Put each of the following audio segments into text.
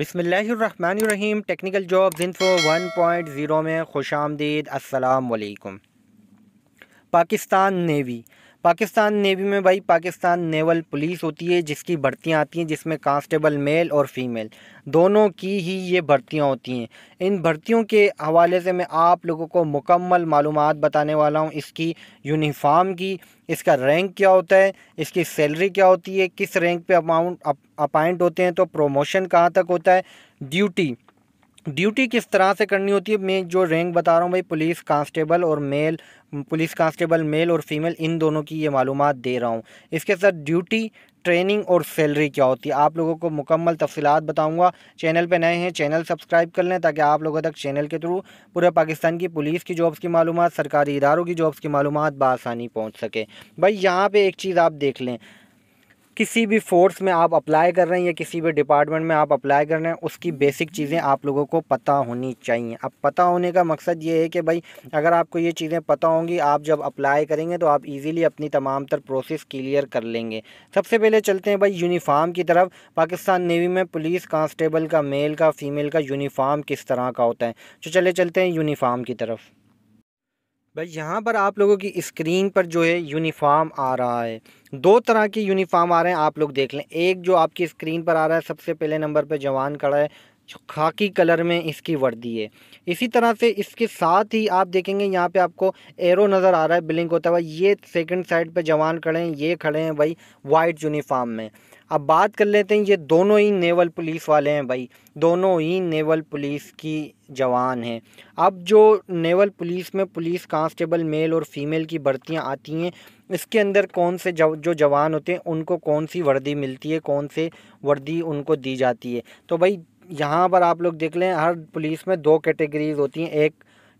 बिसमीम technical one info zero में खुश आमदीद असलकम पाकिस्तान नेवी पाकिस्तान नेवी में भाई पाकिस्तान नेवल पुलिस होती है जिसकी भर्तियाँ आती हैं जिसमें कांस्टेबल मेल और फीमेल दोनों की ही ये भर्तियाँ होती हैं इन भर्तियों के हवाले से मैं आप लोगों को मुकम्मल मालूम बताने वाला हूँ इसकी यूनिफाम की इसका रैंक क्या होता है इसकी सैलरी क्या होती है किस रैंक पर अमाउंट अपॉइंट होते हैं तो प्रोमोशन कहाँ तक होता है ड्यूटी ड्यूटी किस तरह से करनी होती है मैं जो रैंक बता रहा हूँ भाई पुलिस कांस्टेबल और मेल पुलिस कांस्टेबल मेल और फीमेल इन दोनों की ये मालूम दे रहा हूँ इसके साथ ड्यूटी ट्रेनिंग और सैलरी क्या होती है आप लोगों को मुकम्मल तफसलत बताऊंगा चैनल पे नए हैं चैनल सब्सक्राइब कर लें ताकि आप लोगों तक चैनल के थ्रू पूरे पाकिस्तान की पुलिस की जॉब्स की मालूम सरकारी इदारों की जॉब्स की मालूम बसानी पहुँच सके भाई यहाँ पर एक चीज़ आप देख लें किसी भी फोर्स में आप अप्लाई कर रहे हैं या किसी भी डिपार्टमेंट में आप अप्लाई कर रहे हैं उसकी बेसिक चीज़ें आप लोगों को पता होनी चाहिए अब पता होने का मकसद ये है कि भाई अगर आपको ये चीज़ें पता होंगी आप जब अप्लाई करेंगे तो आप इजीली अपनी तमाम तर प्रोसेस क्लियर कर लेंगे सबसे पहले चलते हैं भाई यूनिफाम की तरफ पाकिस्तान नेवी में पुलिस कांस्टेबल का मेल का फ़ीमेल का यूनिफाम किस तरह का होता है तो चले चलते हैं यूनिफाम की तरफ भाई यहाँ पर आप लोगों की स्क्रीन पर जो है यूनिफाम आ रहा है दो तरह की यूनिफाम आ रहे हैं आप लोग देख लें एक जो आपकी स्क्रीन पर आ रहा है सबसे पहले नंबर पर जवान खड़ा है खाकी कलर में इसकी वर्दी है इसी तरह से इसके साथ ही आप देखेंगे यहाँ पे आपको एरो नज़र आ रहा है ब्लिंक होता हुआ ये सेकंड साइड पे जवान खड़े हैं ये खड़े हैं भाई वाइट यूनिफाम में अब बात कर लेते हैं ये दोनों ही नेवल पुलिस वाले हैं भाई दोनों ही नेवल पुलिस की जवान हैं अब जो नेवल पुलिस में पुलिस कांस्टेबल मेल और फीमेल की भर्तियां आती हैं इसके अंदर कौन से जव, जो जवान होते हैं उनको कौन सी वर्दी मिलती है कौन से वर्दी उनको दी जाती है तो भाई यहाँ पर आप लोग देख लें हर पुलिस में दो कैटेगरीज होती हैं एक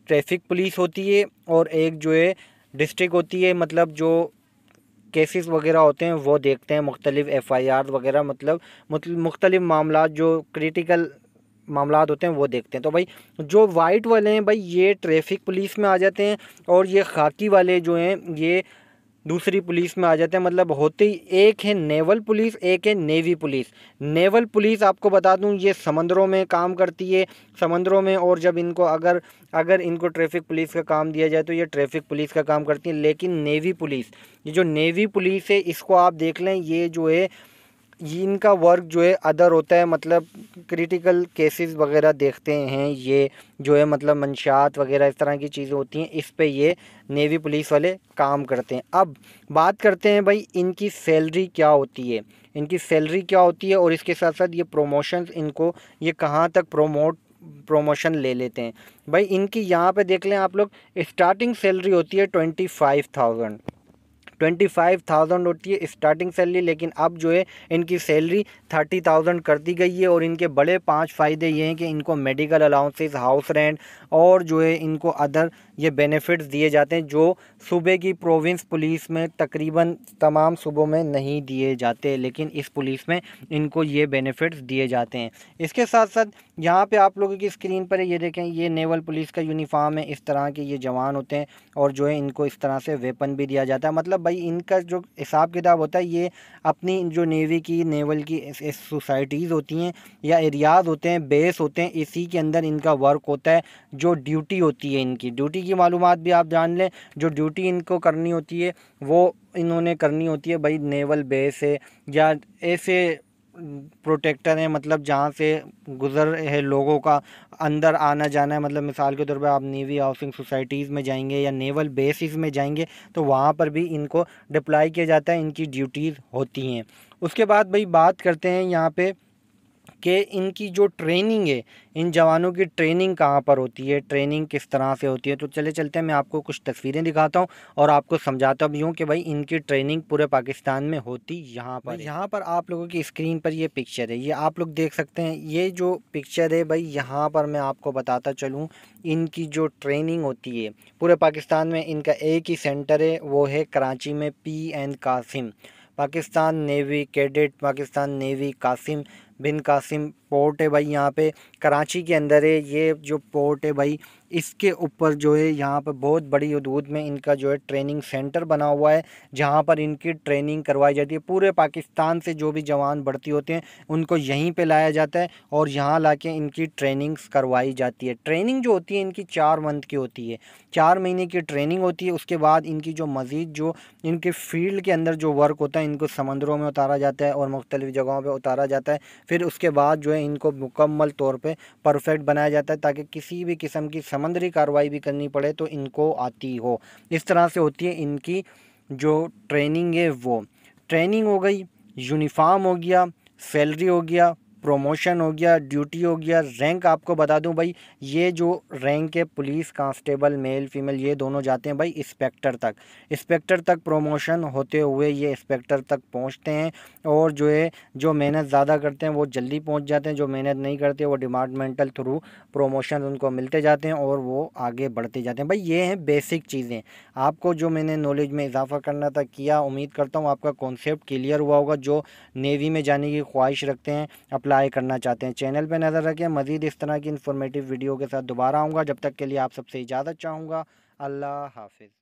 ट्रैफिक पुलिस होती है और एक जो है डिस्ट्रिक्ट होती है मतलब जो केसेस वगैरह होते हैं वो देखते हैं मुख्तलिफ एफ़ आई आर वगैरह मतलब मुख्तलिफ मामला जो क्रिटिकल मामला होते हैं वो देखते हैं तो भाई जो वाइट वाले हैं भाई ये ट्रैफिक पुलिस में आ जाते हैं और ये खाकी वाले जो हैं ये दूसरी पुलिस में आ जाते हैं मतलब होते ही एक है नेवल पुलिस एक है नेवी पुलिस नेवल पुलिस आपको बता दूं ये समंदरों में काम करती है समंदरों में और जब इनको अगर अगर इनको ट्रैफिक पुलिस का काम दिया जाए तो ये ट्रैफिक पुलिस का काम करती है लेकिन नेवी पुलिस ये जो नेवी पुलिस है इसको आप देख लें ये जो है इनका वर्क जो है अदर होता है मतलब क्रिटिकल केसेस वगैरह देखते हैं ये जो है मतलब मंशात वगैरह इस तरह की चीज़ें होती हैं इस पे ये नेवी पुलिस वाले काम करते हैं अब बात करते हैं भाई इनकी सैलरी क्या होती है इनकी सैलरी क्या होती है और इसके साथ साथ ये प्रोमोशन इनको ये कहाँ तक प्रोमोट प्रोमोशन ले लेते हैं भाई इनकी यहाँ पर देख लें आप लोग स्टार्टिंग सैलरी होती है twenty five thousand twenty five thousand होती है स्टार्टिंग सैलरी लेकिन अब जो है इनकी सैलरी थर्टी थाउजेंड कर दी गई है और इनके बड़े पाँच फ़ायदे ये हैं कि इनको मेडिकल अलाउंसेस हाउस रेंट और जो है इनको अदर ये बेनिफिट्स दिए जाते हैं जो सूबे की प्रोविंस पुलिस में तकरीबन तमाम सूबों में नहीं दिए जाते लेकिन इस पुलिस में इनको ये बेनिफिट्स दिए जाते हैं इसके साथ साथ यहाँ पे आप लोगों की स्क्रीन पर ये देखें ये नेवल पुलिस का यूनिफॉर्म है इस तरह के ये जवान होते हैं और जो है इनको इस तरह से वेपन भी दिया जाता है मतलब भाई इनका जो हिसाब किताब होता है ये अपनी जो नेवी की नेवल की सोसाइटीज़ होती हैं या एरियाज़ होते हैं बेस होते हैं इसी के अंदर इनका वर्क होता है जो ड्यूटी होती है इनकी ड्यूटी की मालूम भी आप जान लें जो ड्यूटी इनको करनी होती है वो इन्होंने करनी होती है भाई नेवल बेस है या ऐसे प्रोटेक्टर हैं मतलब जहाँ से गुज़र है लोगों का अंदर आना जाना है मतलब मिसाल के तौर पर आप नेवी हाउसिंग सोसाइटीज़ में जाएंगे या नेवल बेसिस में जाएंगे तो वहाँ पर भी इनको डिप्लाई किया जाता है इनकी ड्यूटीज़ होती हैं उसके बाद भाई बात करते हैं यहाँ पे कि इनकी जो ट्रेनिंग है इन जवानों की ट्रेनिंग कहाँ पर होती है ट्रेनिंग किस तरह से होती है तो चले चलते हैं मैं आपको कुछ तस्वीरें दिखाता हूँ और आपको समझाता भी हूँ कि भाई इनकी ट्रेनिंग पूरे पाकिस्तान में होती यहाँ पर यहाँ पर आप लोगों की स्क्रीन पर ये पिक्चर है ये आप लोग देख सकते हैं ये जो पिक्चर है भाई यहाँ पर मैं आपको बताता चलूँ इनकी जो ट्रेनिंग होती है पूरे पाकिस्तान में इनका एक ही सेंटर है वो है कराची में P and Qasim Pakistan navy cadet Pakistan navy Qasim bin Qasim port है भाई यहाँ पे कराची के अंदर है ये जो पोर्ट है भाई इसके ऊपर जो है यहाँ पर बहुत बड़ी हदूद में इनका जो है ट्रेनिंग सेंटर बना हुआ है जहाँ पर इनकी ट्रेनिंग करवाई जाती है पूरे पाकिस्तान से जो भी जवान बढ़ती होते हैं उनको यहीं पे लाया जाता है और यहाँ ला के इनकी ट्रेनिंग्स करवाई जाती है ट्रेनिंग जो होती है इनकी चार मंथ की होती है चार महीने की ट्रेनिंग होती है उसके बाद इनकी जो मज़ीद जो इनके फील्ड के अंदर जो वर्क होता है इनको समंदरों में उतारा जाता है और मुख्तलिफ़ जगहों पर उतारा जाता है फिर उसके बाद जो है इनको मुकम्मल तौर पे परफेक्ट बनाया जाता है ताकि किसी भी किस्म की समंदरी कार्रवाई भी करनी पड़े तो इनको आती हो इस तरह से होती है इनकी जो ट्रेनिंग है वो ट्रेनिंग हो गई यूनिफाम हो गया सैलरी हो गया प्रोमोशन हो गया ड्यूटी हो गया रैंक आपको बता दूं भाई ये जो रैंक है पुलिस कांस्टेबल मेल फीमेल ये दोनों जाते हैं भाई इंस्पेक्टर तक इंस्पेक्टर तक प्रमोशन होते हुए ये इंस्पेक्टर तक पहुंचते हैं और जो है जो मेहनत ज़्यादा करते हैं वो जल्दी पहुंच जाते हैं जो मेहनत नहीं करते वो डिपार्टमेंटल थ्रू प्रोमोशन उनको मिलते जाते हैं और वो आगे बढ़ते जाते हैं भाई ये हैं बेसिक चीज़ें आपको जो मैंने नॉलेज में इजाफा करना था किया उम्मीद करता हूँ आपका कॉन्सेप्ट क्लियर हुआ होगा जो नेवी में जाने की ख्वाहिश रखते हैं अप्लाई अप्लाई करना चाहते हैं चैनल पर नज़र रखें मज़ीद इस तरह की इन्फॉर्मेटिव वीडियो के साथ दोबारा आऊँगा जब तक के लिए आप सबसे इजाज़त चाहूँगा अल्लाह हाफिज़